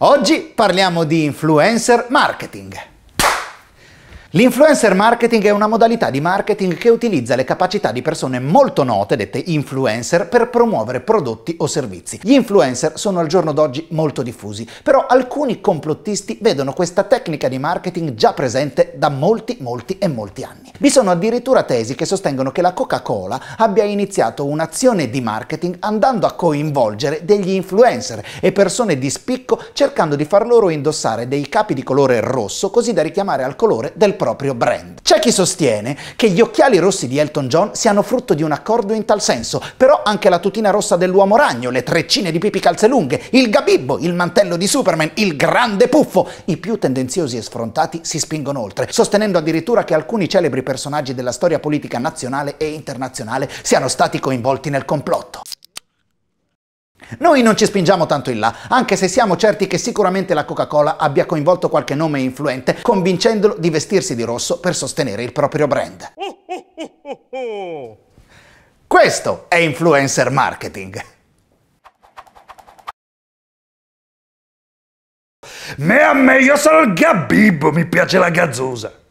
Oggi parliamo di influencer marketing. L'influencer marketing è una modalità di marketing che utilizza le capacità di persone molto note, dette influencer, per promuovere prodotti o servizi. Gli influencer sono al giorno d'oggi molto diffusi, però alcuni complottisti vedono questa tecnica di marketing già presente da molti, molti e molti anni. Vi sono addirittura tesi che sostengono che la Coca-Cola abbia iniziato un'azione di marketing andando a coinvolgere degli influencer e persone di spicco cercando di far loro indossare dei capi di colore rosso così da richiamare al colore del prodotto proprio brand. C'è chi sostiene che gli occhiali rossi di Elton John siano frutto di un accordo in tal senso, però anche la tutina rossa dell'uomo ragno, le treccine di pipi calze lunghe, il gabibbo, il mantello di Superman, il grande puffo, i più tendenziosi e sfrontati si spingono oltre, sostenendo addirittura che alcuni celebri personaggi della storia politica nazionale e internazionale siano stati coinvolti nel complotto. Noi non ci spingiamo tanto in là, anche se siamo certi che sicuramente la Coca-Cola abbia coinvolto qualche nome influente convincendolo di vestirsi di rosso per sostenere il proprio brand. Questo è influencer marketing. Me a me, io sono il Gabibbo, mi piace la gazzosa.